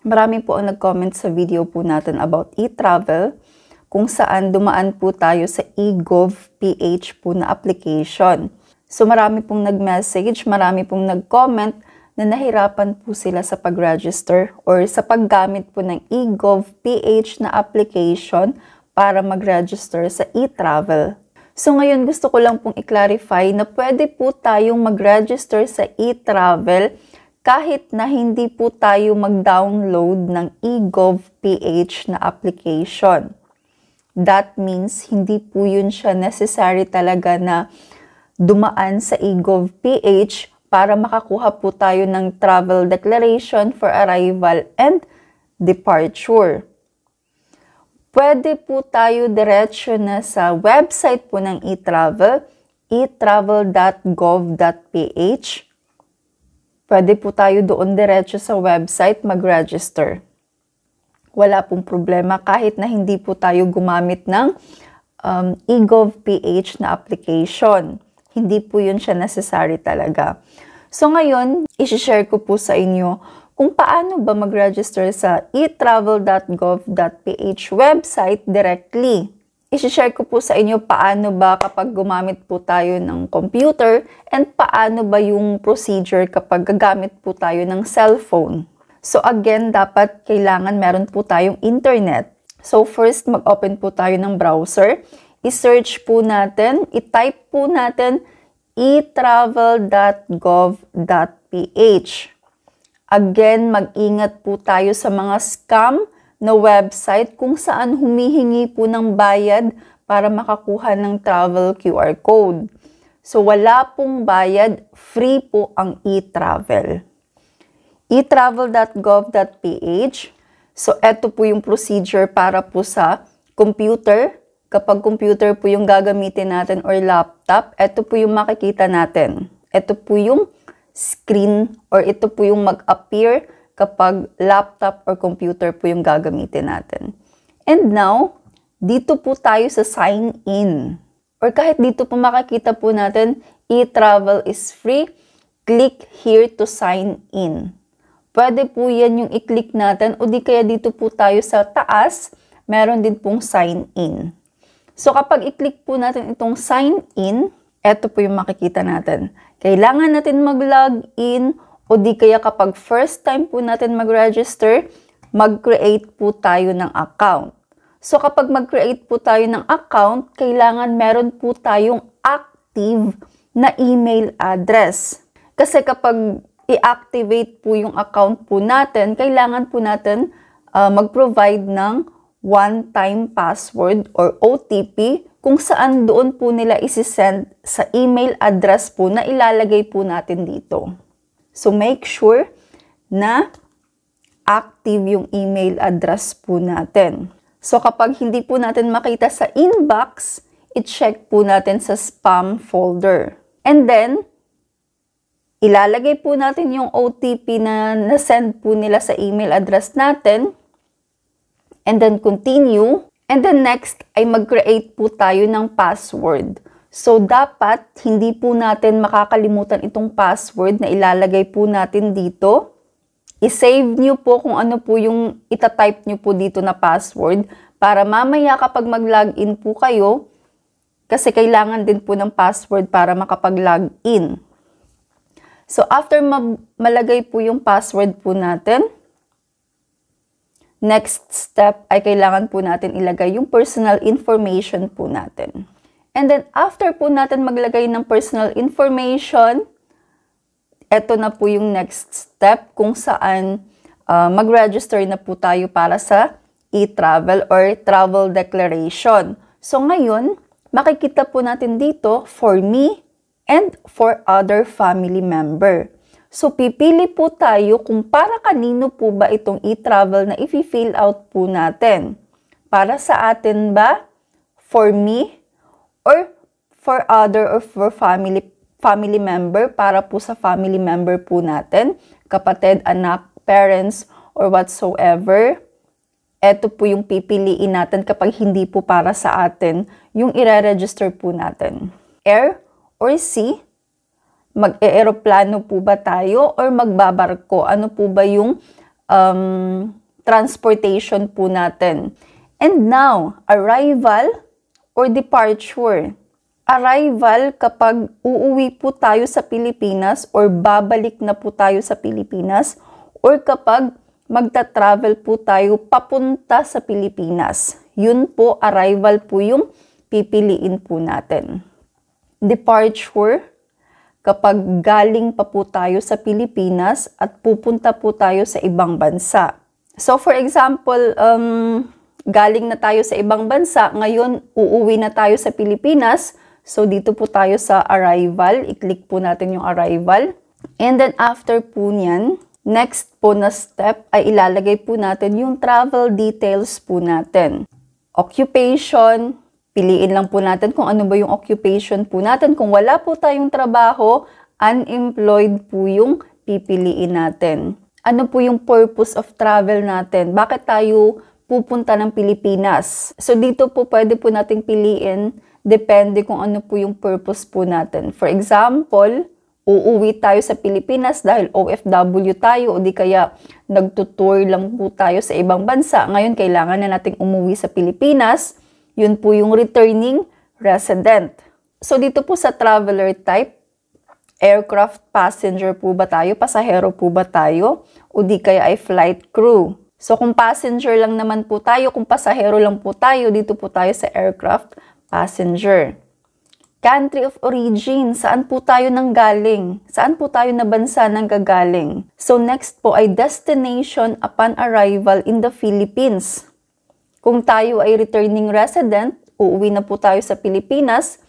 Marami po ang nag-comment sa video po natin about e-travel kung saan dumaan po tayo sa eGovPH po na application. So marami pong nag-message, marami pong nag-comment na nahirapan po sila sa pag-register or sa paggamit po ng eGovPH na application para mag-register sa e-travel. So ngayon gusto ko lang pong i-clarify na pwede po tayong mag-register sa e-travel kahit na hindi po tayo mag-download ng eGovPH na application. That means hindi po yun siya necessary talaga na dumaan sa eGovPH para makakuha po tayo ng travel declaration for arrival and departure. Pwede po tayo diretsyo na sa website po ng e-travel, etravel.gov.ph Pwede po tayo doon diretso sa website mag-register. Wala pong problema kahit na hindi po tayo gumamit ng um, eGovPH na application. Hindi po yun siya necessary talaga. So ngayon, isi-share ko po sa inyo kung paano ba mag-register sa etravel.gov.ph website directly isi ko po sa inyo paano ba kapag gumamit po tayo ng computer and paano ba yung procedure kapag gagamit po tayo ng cellphone. So again, dapat kailangan meron po tayong internet. So first, mag-open po tayo ng browser. I-search po natin, i-type po natin etravel.gov.ph. Again, mag-ingat po tayo sa mga scam na website kung saan humihingi po ng bayad para makakuha ng travel QR code. So wala pong bayad, free po ang e-travel. e-travel.gov.ph So eto po yung procedure para po sa computer. Kapag computer po yung gagamitin natin or laptop, eto po yung makikita natin. Ito po yung screen or ito po yung mag-appear kapag laptop or computer po yung gagamitin natin. And now, dito po tayo sa sign in. Or kahit dito po makikita po natin, e-travel is free. Click here to sign in. Pwede po yan yung i-click natin o di kaya dito po tayo sa taas, meron din pong sign in. So kapag i-click po natin itong sign in, eto po yung makikita natin. Kailangan natin mag-log in o di kaya kapag first time po natin mag-register, mag-create po tayo ng account. So kapag mag-create po tayo ng account, kailangan meron po tayong active na email address. Kasi kapag i-activate po yung account po natin, kailangan po natin uh, mag-provide ng one-time password or OTP kung saan doon po nila isi-send sa email address po na ilalagay po natin dito. So, make sure na active yung email address po natin. So, kapag hindi po natin makita sa inbox, i-check po natin sa spam folder. And then, ilalagay po natin yung OTP na nasend po nila sa email address natin. And then, continue. And then, next ay mag-create po tayo ng password. So, dapat hindi po natin makakalimutan itong password na ilalagay po natin dito. I-save nyo po kung ano po yung itatype nyo po dito na password para mamaya kapag mag-login po kayo, kasi kailangan din po ng password para makapag-login. So, after ma malagay po yung password po natin, next step ay kailangan po natin ilagay yung personal information po natin. And then, after po natin maglagay ng personal information, eto na po yung next step kung saan uh, mag-register na po tayo para sa e-travel or travel declaration. So, ngayon, makikita po natin dito for me and for other family member. So, pipili po tayo kung para kanino po ba itong e-travel na i-fill out po natin. Para sa atin ba? For me? or for other or for family family member para po sa family member po natin, kapatid, anak, parents, or whatsoever. eto po yung pipiliin natin kapag hindi po para sa atin yung ire-register po natin. Air or sea? Mag-eeroplano po ba tayo or magbabarko? Ano po ba yung um, transportation po natin? And now, arrival or departure. Arrival kapag uuwi po tayo sa Pilipinas or babalik na po tayo sa Pilipinas or kapag magta-travel po tayo papunta sa Pilipinas. Yun po, arrival po yung pipiliin po natin. Departure, kapag galing pa po tayo sa Pilipinas at pupunta po tayo sa ibang bansa. So for example, um, galing na tayo sa ibang bansa, ngayon uuwi na tayo sa Pilipinas. So dito po tayo sa arrival, i-click po natin yung arrival. And then after po niyan, next po na step ay ilalagay po natin yung travel details po natin. Occupation, piliin lang po natin kung ano ba yung occupation po natin. Kung wala po tayong trabaho, unemployed po yung pipiliin natin. Ano po yung purpose of travel natin? Bakit tayo pupunta ng Pilipinas. So dito po pwede po nating piliin depende kung ano po yung purpose po natin. For example, uuwi tayo sa Pilipinas dahil OFW tayo o di kaya nagtutour lang po tayo sa ibang bansa. Ngayon, kailangan na nating umuwi sa Pilipinas. Yun po yung returning resident. So, dito po sa traveler type, aircraft passenger po ba tayo? Pasahero po ba tayo? O di kaya ay flight crew? So kung passenger lang naman po tayo, kung pasahero lang po tayo, dito po tayo sa aircraft passenger. Country of origin, saan po tayo nang galing? Saan po tayo na bansa nang gagaling? So next po ay destination upon arrival in the Philippines. Kung tayo ay returning resident, uuwi na po tayo sa Pilipinas,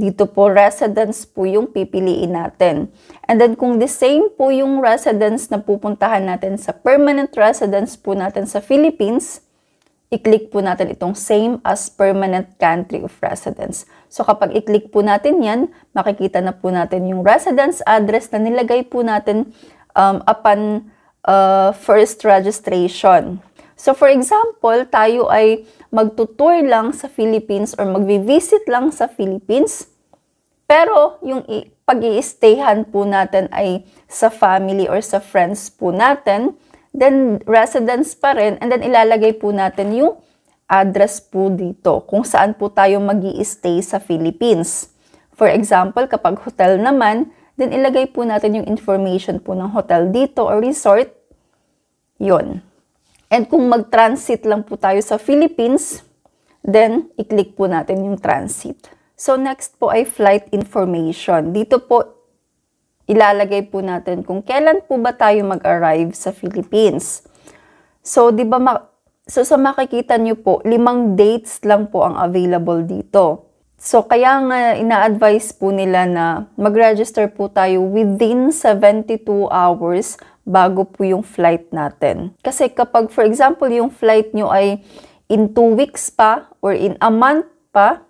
dito po residence po yung pipiliin natin. And then kung the same po yung residence na pupuntahan natin sa permanent residence po natin sa Philippines, i-click po natin itong same as permanent country of residence. So kapag i-click po natin yan, makikita na po natin yung residence address na nilagay po natin um, upon uh, first registration. So for example, tayo ay magtutour lang sa Philippines or magvi-visit lang sa Philippines. Pero yung pag i stayhan po natin ay sa family or sa friends po natin, then residence pa rin, and then ilalagay po natin yung address po dito, kung saan po tayo mag stay sa Philippines. For example, kapag hotel naman, then ilagay po natin yung information po ng hotel dito or resort. yon And kung mag-transit lang po tayo sa Philippines, then i-click po natin yung transit. So, next po ay flight information. Dito po, ilalagay po natin kung kailan po ba tayo mag-arrive sa Philippines. So, di ba So, sa makikita nyo po, limang dates lang po ang available dito. So, kaya nga ina-advise po nila na mag-register po tayo within 72 hours bago po yung flight natin. Kasi kapag, for example, yung flight nyo ay in 2 weeks pa or in a month pa,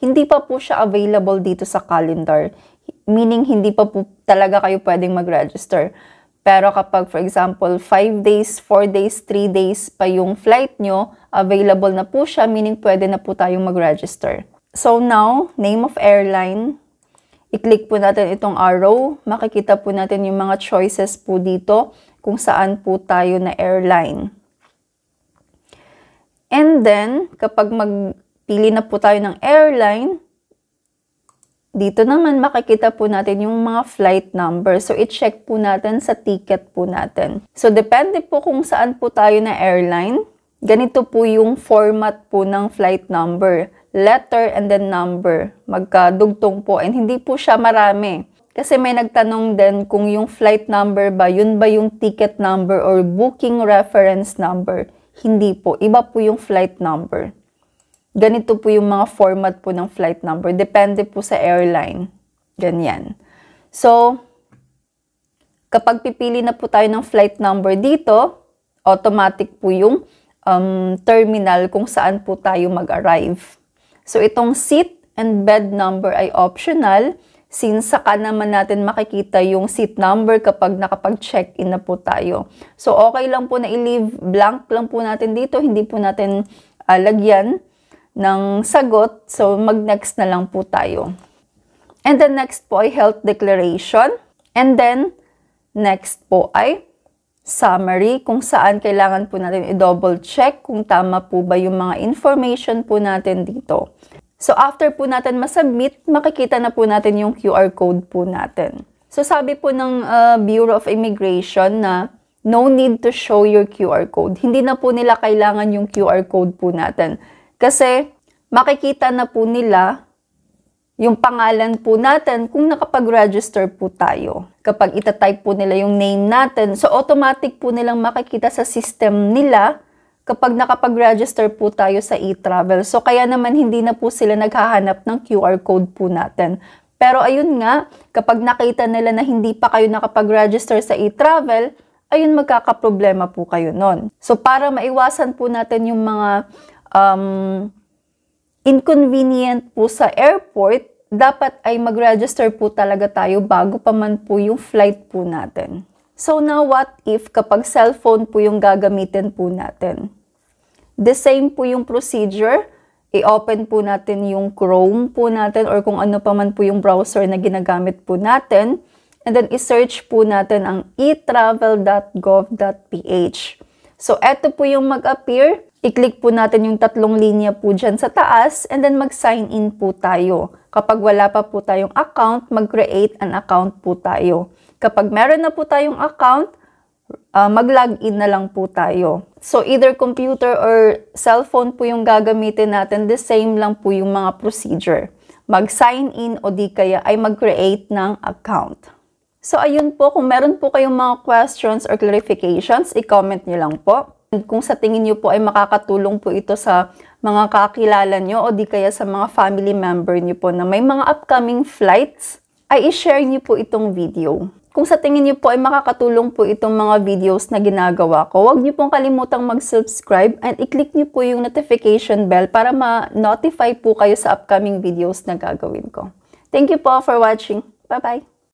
hindi pa po siya available dito sa calendar. Meaning, hindi pa po talaga kayo pwedeng mag-register. Pero kapag, for example, 5 days, 4 days, 3 days pa yung flight nyo, available na po siya, meaning pwede na po tayong mag-register. So now, name of airline. I-click po natin itong arrow. Makikita po natin yung mga choices po dito kung saan po tayo na airline. And then, kapag mag Pili na po tayo ng airline. Dito naman makikita po natin yung mga flight number. So, i-check po natin sa ticket po natin. So, depende po kung saan po tayo na airline. Ganito po yung format po ng flight number. Letter and then number. Magkadugtong po and hindi po siya marami. Kasi may nagtanong din kung yung flight number ba, yun ba yung ticket number or booking reference number. Hindi po. Iba po yung flight number ganito po yung mga format po ng flight number. Depende po sa airline. Ganyan. So, kapag pipili na po tayo ng flight number dito, automatic po yung um, terminal kung saan po tayo mag-arrive. So, itong seat and bed number ay optional since saka naman natin makikita yung seat number kapag nakapag-check-in na po tayo. So, okay lang po na i-leave blank lang po natin dito. Hindi po natin uh, lagyan ng sagot. So, mag-next na lang po tayo. And then next po ay health declaration. And then next po ay summary kung saan kailangan po natin i-double check kung tama po ba yung mga information po natin dito. So after po natin masubmit, makikita na po natin yung QR code po natin. So sabi po ng uh, Bureau of Immigration na no need to show your QR code. Hindi na po nila kailangan yung QR code po natin. Kasi makikita na po nila yung pangalan po natin kung nakapag-register po tayo. Kapag itatype po nila yung name natin, so automatic po nilang makikita sa system nila kapag nakapag-register po tayo sa e-travel. So kaya naman hindi na po sila naghahanap ng QR code po natin. Pero ayun nga, kapag nakita nila na hindi pa kayo nakapag-register sa e-travel, ayun magkakaproblema po kayo nun. So para maiwasan po natin yung mga um, inconvenient po sa airport, dapat ay mag-register po talaga tayo bago pa man po yung flight po natin. So now what if kapag cellphone po yung gagamitin po natin? The same po yung procedure. I-open po natin yung Chrome po natin or kung ano pa man po yung browser na ginagamit po natin. And then i-search po natin ang etravel.gov.ph. So eto po yung mag-appear. I-click po natin yung tatlong linya po dyan sa taas and then mag-sign in po tayo. Kapag wala pa po tayong account, mag-create an account po tayo. Kapag meron na po tayong account, uh, mag-login na lang po tayo. So either computer or cellphone po yung gagamitin natin, the same lang po yung mga procedure. Mag-sign in o di kaya ay mag-create ng account. So ayun po, kung meron po kayong mga questions or clarifications, i-comment nyo lang po kung sa tingin nyo po ay makakatulong po ito sa mga kakilala nyo o di kaya sa mga family member nyo po na may mga upcoming flights, ay i-share nyo po itong video. Kung sa tingin nyo po ay makakatulong po itong mga videos na ginagawa ko, huwag nyo pong kalimutang mag-subscribe and i-click nyo po yung notification bell para ma-notify po kayo sa upcoming videos na gagawin ko. Thank you po for watching. Bye-bye!